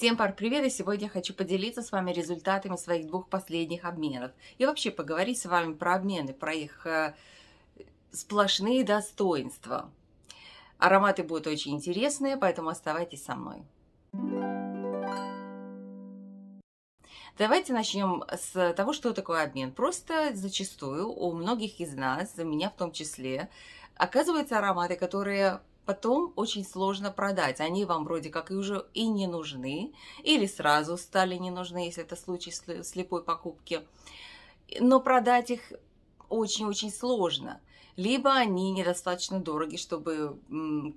Всем пар привет! И сегодня я хочу поделиться с вами результатами своих двух последних обменов. И вообще поговорить с вами про обмены, про их э, сплошные достоинства. Ароматы будут очень интересные, поэтому оставайтесь со мной. Давайте начнем с того, что такое обмен. Просто зачастую у многих из нас, у меня в том числе, оказываются ароматы, которые потом очень сложно продать. Они вам вроде как и уже и не нужны, или сразу стали не нужны, если это случай слепой покупки. Но продать их очень-очень сложно. Либо они недостаточно дороги, чтобы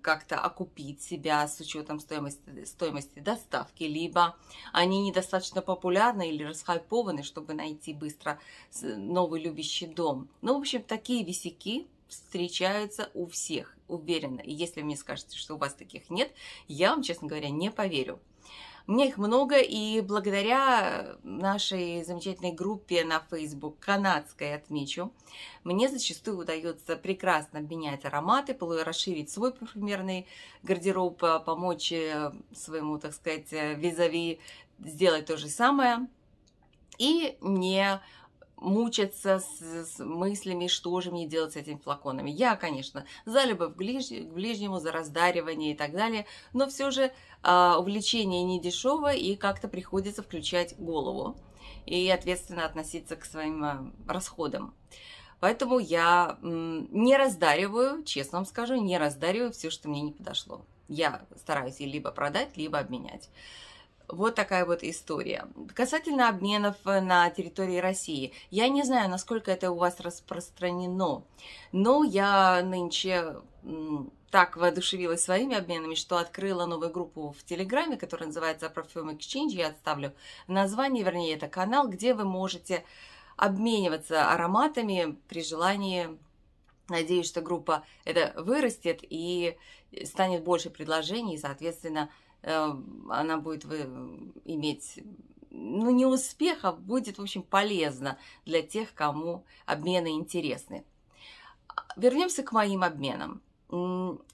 как-то окупить себя с учетом стоимости, стоимости доставки, либо они недостаточно популярны или расхайпованы, чтобы найти быстро новый любящий дом. Ну, в общем, такие висяки – встречаются у всех, уверена. И если вы мне скажете, что у вас таких нет, я вам, честно говоря, не поверю. У меня их много, и благодаря нашей замечательной группе на Facebook канадской, отмечу, мне зачастую удается прекрасно обменять ароматы, расширить свой парфюмерный гардероб, э, помочь э, своему, так сказать, э, визави сделать то же самое. И не мучаться с, с мыслями, что же мне делать с этими флаконами. Я, конечно, за любовь к, ближ, к ближнему, за раздаривание и так далее, но все же э, увлечение не дешевое и как-то приходится включать голову и ответственно относиться к своим э, расходам. Поэтому я э, не раздариваю, честно вам скажу, не раздариваю все, что мне не подошло. Я стараюсь либо продать, либо обменять. Вот такая вот история. Касательно обменов э, на территории России. Я не знаю, насколько это у вас распространено, но я нынче так воодушевилась своими обменами, что открыла новую группу в Телеграме, которая называется Perfume Exchange. Я отставлю название, вернее, это канал, где вы можете обмениваться ароматами при желании. Надеюсь, что группа это вырастет и станет больше предложений, и, соответственно, Эм, она будет иметь ну, не успеха, будет, в общем, полезно для тех, кому обмены интересны. А, вернемся к моим обменам.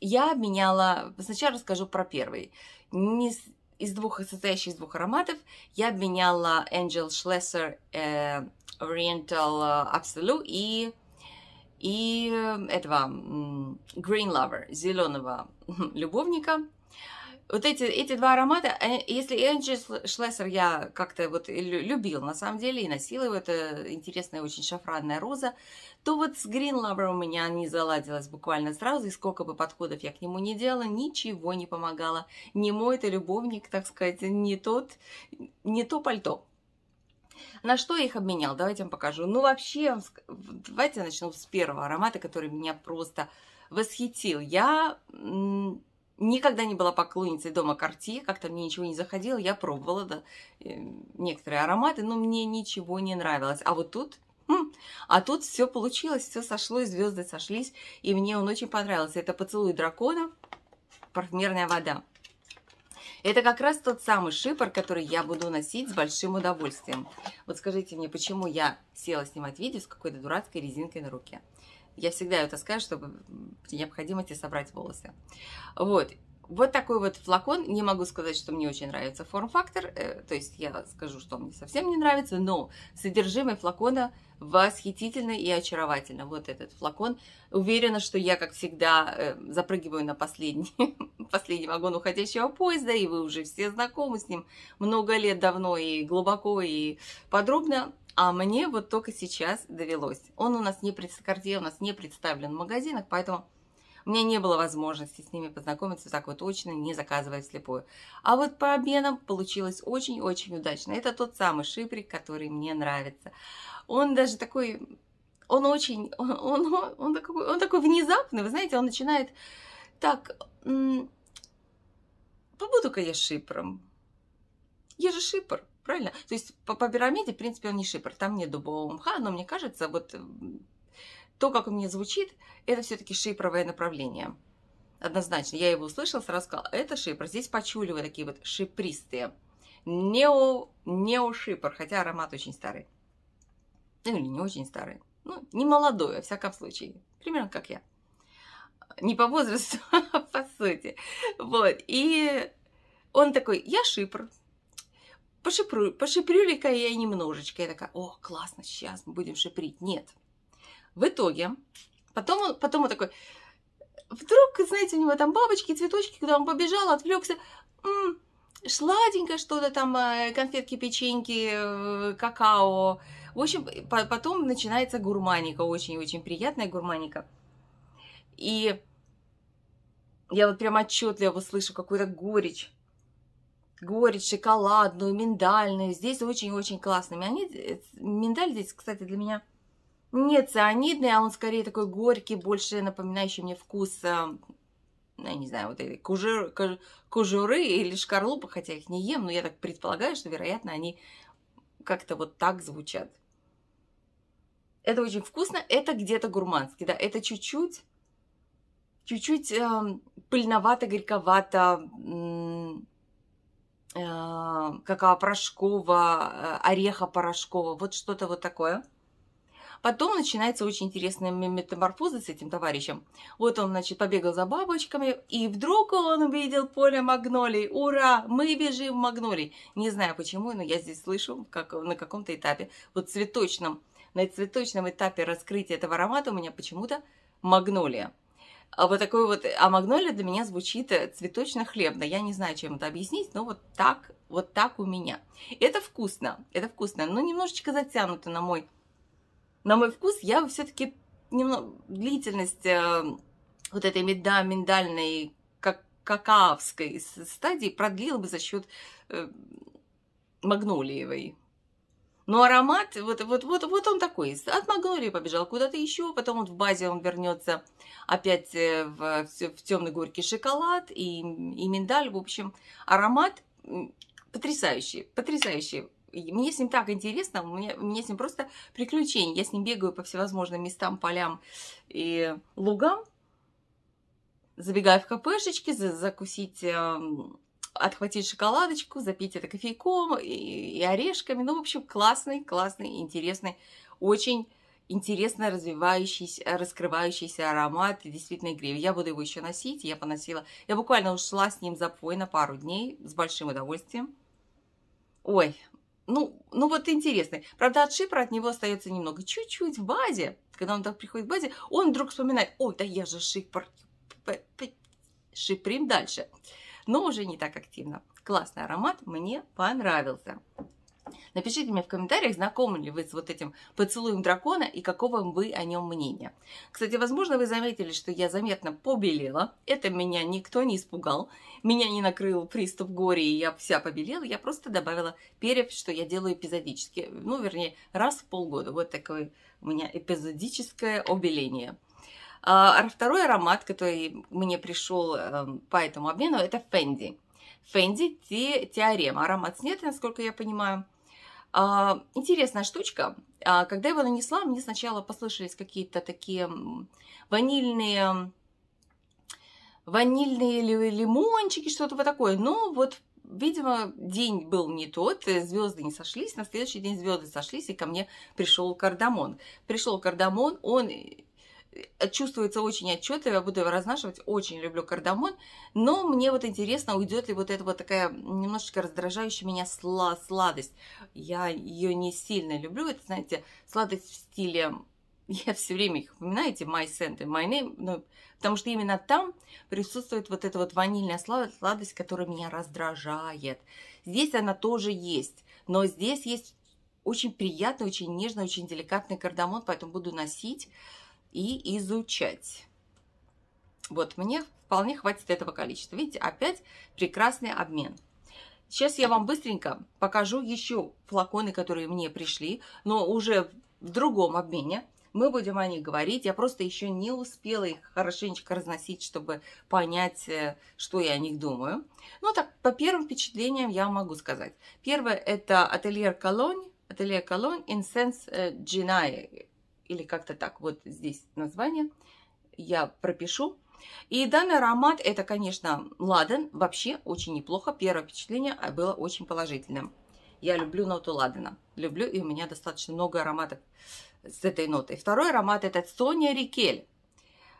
Я обменяла, сначала расскажу про первый. из двух, состоящий из двух ароматов, я обменяла Angel Schlesser э, Oriental э, Absolute и, и э, этого Green Lover, зеленого любовника вот эти, эти два аромата, э, если Энджи Шлессер я как-то вот любил, на самом деле, и носила его, это интересная очень шафранная роза, то вот с Green Lover у меня не заладилось буквально сразу, и сколько бы подходов я к нему не делала, ничего не помогало. Не мой это любовник, так сказать, не тот, не то пальто. На что я их обменял? Давайте я вам покажу. Ну, вообще, давайте я начну с первого аромата, который меня просто восхитил. Я Никогда не была поклонницей дома Карти, как-то мне ничего не заходило, я пробовала да, эм, некоторые ароматы, но мне ничего не нравилось. А вот тут, хм, а тут все получилось, все сошло, звезды сошлись, и мне он очень понравился. Это поцелуй дракона, парфюмерная вода. Это как раз тот самый шипор, который я буду носить с большим удовольствием. Вот скажите мне, почему я села снимать видео с какой-то дурацкой резинкой на руке? Я всегда это скажу, чтобы при необходимости собрать волосы. Вот. Вот такой вот флакон. Не могу сказать, что мне очень нравится форм-фактор. Э, то есть я скажу, что мне совсем не нравится, но содержимое флакона восхитительно и очаровательно. Вот этот флакон. Уверена, что я, как всегда, э, запрыгиваю на последний, последний вагон уходящего поезда, и вы уже все знакомы с ним много лет давно и глубоко, и подробно. А мне вот только сейчас довелось. Он у нас не представлен, у нас не представлен в магазинах, поэтому у меня не было возможности с ними познакомиться так вот точно не заказывая слепую. А вот по обменам получилось очень-очень удачно. Это тот самый шиприк, который мне нравится. Он даже такой, он очень, он, он, он, такой, он такой внезапный, вы знаете, он начинает так, побуду-ка я шипром. Я же шипр правильно? То есть по, по пирамиде, в принципе, он не шипр, там нет дубового мха, но мне кажется, вот то, как он мне звучит, это все-таки шипровое направление. Однозначно, я его услышала, сразу сказала, это шипр. Здесь пачули такие вот шипристые. Нео, неошипр, хотя аромат очень старый. Ну, или не очень старый. Ну, не молодой, во всяком случае. Примерно как я. Не по возрасту, а по сути. Вот. И он такой, я шипр, пошипрю, пошипрю я немножечко. Я такая, о, классно, сейчас мы будем шиприть. Нет. В итоге, потом он, потом он такой, вдруг, знаете, у него там бабочки, цветочки, куда он побежал, отвлекся, м-м, сладенько что-то там, э, конфетки, печеньки, э, какао. В общем, по- потом начинается гурманика, очень-очень приятная гурманика. И я вот прям отчетливо слышу какую-то горечь горечь шоколадную, миндальную. Здесь очень-очень классными. Они, э, миндаль здесь, кстати, для меня не цианидный, а он скорее такой горький, больше напоминающий мне вкус, ну, я не знаю, вот этой кожур, кожуры или шкарлупы, хотя их не ем, но я так предполагаю, что, вероятно, они как-то вот так звучат. Это очень вкусно, это где-то гурманский, да, это чуть-чуть, чуть-чуть э, эм, пыльновато, горьковато, Э, какао порошкового э, ореха порошкового вот что-то вот такое. Потом начинается очень интересная метаморфоза с этим товарищем. Вот он, значит, побегал за бабочками, и вдруг он увидел поле магнолий. Ура! Мы бежим в магнолий. Не знаю почему, но я здесь слышу, как на каком-то этапе, вот цветочном, на цветочном этапе раскрытия этого аромата у меня почему-то магнолия. А вот такой вот, а магнолия для меня звучит э, цветочно-хлебно. Я не знаю, чем это объяснить, но вот так, вот так у меня. Это вкусно, это вкусно, но немножечко затянуто на мой, на мой вкус. Я все-таки немного, длительность э, вот этой меда, миндальной, как, какаовской стадии продлила бы за счет э, магнолиевой. Но аромат, вот, вот, вот, вот он такой. От Магнолии побежал куда-то еще, потом он в базе, он вернется опять э, в, в темный горький шоколад и, и миндаль. В общем, аромат потрясающий, потрясающий. Мне с ним так интересно, мне, мне с ним просто приключение. Я с ним бегаю по всевозможным местам, полям и лугам. Забегаю в кафешечки, закусить эм, отхватить шоколадочку, запить это кофейком и, и орешками. Ну, в общем, классный, классный, интересный, очень интересно развивающийся, раскрывающийся аромат действительно греви. Я буду его еще носить, я поносила. Я буквально ушла с ним за запой на пару дней с большим удовольствием. Ой, ну, ну вот интересный. Правда, от шипра от него остается немного. Чуть-чуть в базе, когда он так приходит в базе, он вдруг вспоминает, ой, да я же шипр. Шиприм дальше но уже не так активно. Классный аромат, мне понравился. Напишите мне в комментариях, знакомы ли вы с вот этим поцелуем дракона и какого вы о нем мнения. Кстати, возможно, вы заметили, что я заметно побелела. Это меня никто не испугал. Меня не накрыл приступ горя, и я вся побелела. Я просто добавила перец, что я делаю эпизодически. Ну, вернее, раз в полгода. Вот такое у меня эпизодическое обеление. А второй аромат, который мне пришел эм, по этому обмену, это Fendi. Fendi Те Теорема. Аромат с нет, насколько я понимаю. А, интересная штучка. А, когда я его нанесла, мне сначала послышались какие-то такие ванильные ванильные лимончики, что-то вот такое. Но ну, вот, видимо, день был не тот, звезды не сошлись. На следующий день звезды сошлись, и ко мне пришел кардамон. Пришел кардамон, он Э, чувствуется очень отчетливо, я буду его разнашивать, очень люблю кардамон, но мне вот интересно, уйдет ли вот эта вот такая немножечко раздражающая меня сла сладость. Я ее не сильно люблю, это, знаете, сладость в стиле, я все время их упоминаю, эти my scent и my name, но, ну, потому что именно там присутствует вот эта вот ванильная сладость, сладость, которая меня раздражает. Здесь она тоже есть, но здесь есть очень приятный, очень нежный, очень деликатный кардамон, поэтому буду носить и изучать. Вот мне вполне хватит этого количества. Видите, опять прекрасный обмен. Сейчас я вам быстренько покажу еще флаконы, которые мне пришли, но уже в другом обмене. Мы будем о них говорить. Я просто еще не успела их хорошенечко разносить, чтобы понять, э, что я о них думаю. Ну так, по первым впечатлениям я могу сказать. Первое – это Atelier Cologne, Atelier Cologne Incense Genai или как-то так. Вот здесь название я пропишу. И данный аромат, это, конечно, ладан. Вообще очень неплохо. Первое впечатление а, было очень положительным. Я люблю ноту ладана. Люблю, и у меня достаточно много ароматов с этой нотой. Второй аромат это Соня Рикель.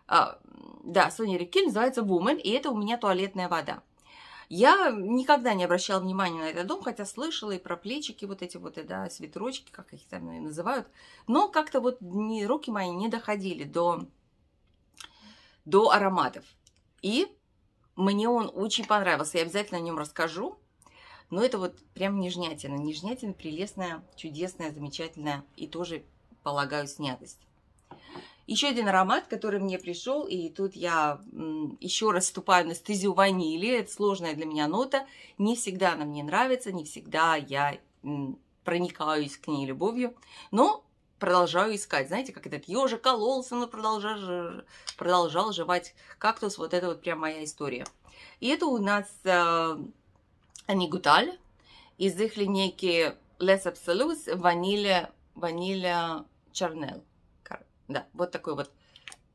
А, да, Соня Рикель называется Woman, и это у меня туалетная вода. Я никогда не обращала внимания на этот дом, хотя слышала и про плечики вот эти вот, и, да, свитерочки, как их там называют. Но как-то вот не, руки мои не доходили до, до ароматов. И мне он очень понравился. Я обязательно о нем расскажу. Но это вот прям нежнятина. Нежнятина прелестная, чудесная, замечательная и тоже, полагаю, снятость. Еще один аромат, который мне пришел, и тут я еще раз вступаю на стезию ванили. Это сложная для меня нота. Не всегда она мне нравится, не всегда я проникаюсь к ней любовью. Но продолжаю искать. Знаете, как этот ежик кололся, но продолжал, продолжал жевать кактус. Вот это вот прям моя история. И это у нас э, анигуталь из их линейки Les Absolus ваниль, ваниль Charnel. Э, да, вот такой вот,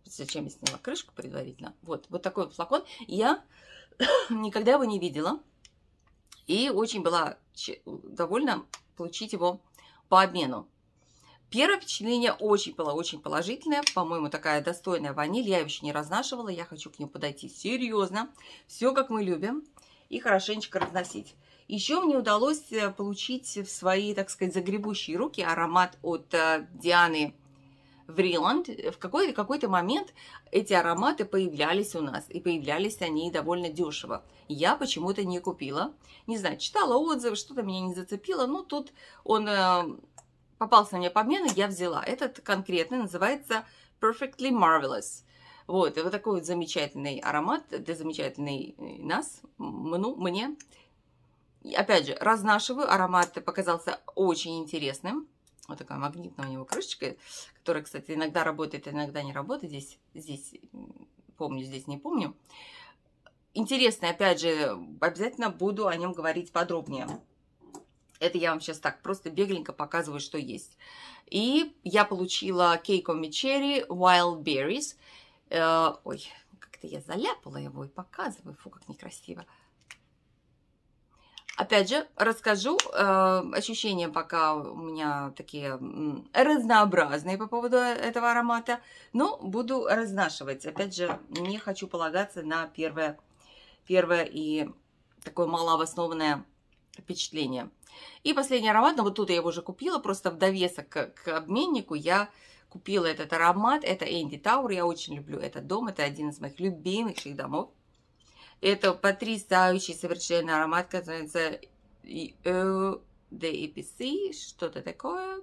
зачем я сняла крышку предварительно, вот, вот такой вот флакон. Я никогда его не видела и очень была довольна получить его по обмену. Первое впечатление очень было очень положительное. По-моему, такая достойная ваниль. Я ее еще не разнашивала. Я хочу к нему подойти серьезно. Все, как мы любим. И хорошенечко разносить. Еще мне удалось э, получить в свои, так сказать, загребущие руки аромат от э, Дианы в вариант, в какой-то какой момент эти ароматы появлялись у нас, и появлялись они довольно дешево. Я почему-то не купила, не знаю, читала отзывы, что-то меня не зацепило, но ну, тут он э, попался мне по обмену, я взяла. Этот конкретный называется Perfectly Marvelous. Вот, вот такой вот замечательный аромат для замечательной э, нас, ну мне. И опять же, разнашиваю, аромат показался очень интересным. Вот такая магнитная у него крышечка, которая, кстати, иногда работает, иногда не работает. Здесь, здесь помню, здесь не помню. Интересно, опять же, обязательно буду о нем говорить подробнее. Это я вам сейчас так просто бегленько показываю, что есть. И я получила Кейкоми Cherry Wild Berries. Э, ой, как-то я заляпала его и показываю. Фу, как некрасиво. Опять же, расскажу э, ощущения пока у меня такие разнообразные по поводу э, этого аромата, но буду разнашивать. Опять же, не хочу полагаться на первое, первое и такое малообоснованное впечатление. И последний аромат, но ну, вот тут я его уже купила, просто в довесок к, к обменнику я купила этот аромат. Это Энди Таур, я очень люблю этот дом, это один из моих любимейших домов. Это потрясающий совершенно аромат, который называется The э, что-то такое.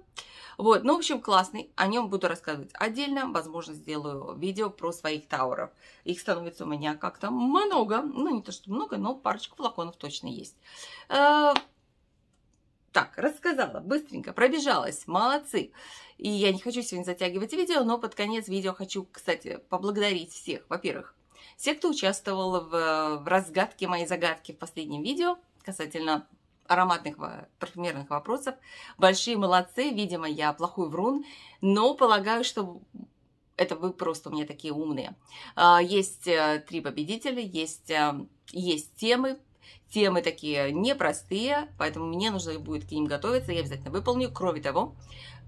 Вот, ну, в общем, классный. О нем буду рассказывать отдельно. Возможно, сделаю видео про своих тауров. Их становится у меня как-то много. Ну, не то, что много, но парочку флаконов точно есть. Э, так, рассказала, быстренько, пробежалась, молодцы. И я не хочу сегодня затягивать видео, но под конец видео хочу, кстати, поблагодарить всех. Во-первых, все, кто участвовал в, в разгадке моей загадки в последнем видео касательно ароматных э, парфюмерных вопросов, большие молодцы, видимо, я плохой врун, но полагаю, что это вы просто у меня такие умные. А, есть э, три победителя, есть, э, есть темы, темы такие непростые, поэтому мне нужно будет к ним готовиться, я обязательно выполню. Кроме того,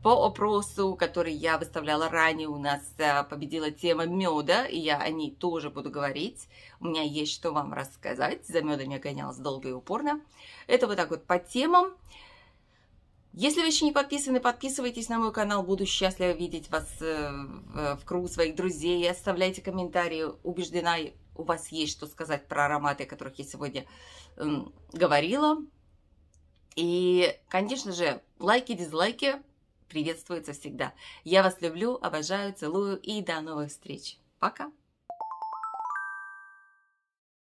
по опросу, который я выставляла ранее, у нас э, победила тема меда, и я о ней тоже буду говорить. У меня есть что вам рассказать. За медом я гонялась долго и упорно. Это вот так вот по темам. Если вы еще не подписаны, подписывайтесь на мой канал. Буду счастлива видеть вас э, э, в кругу своих друзей. Оставляйте комментарии. Убеждена, у вас есть что сказать про ароматы, о которых я сегодня говорила. И, конечно же, лайки, дизлайки приветствуется всегда. Я вас люблю, обожаю, целую и до новых встреч. Пока!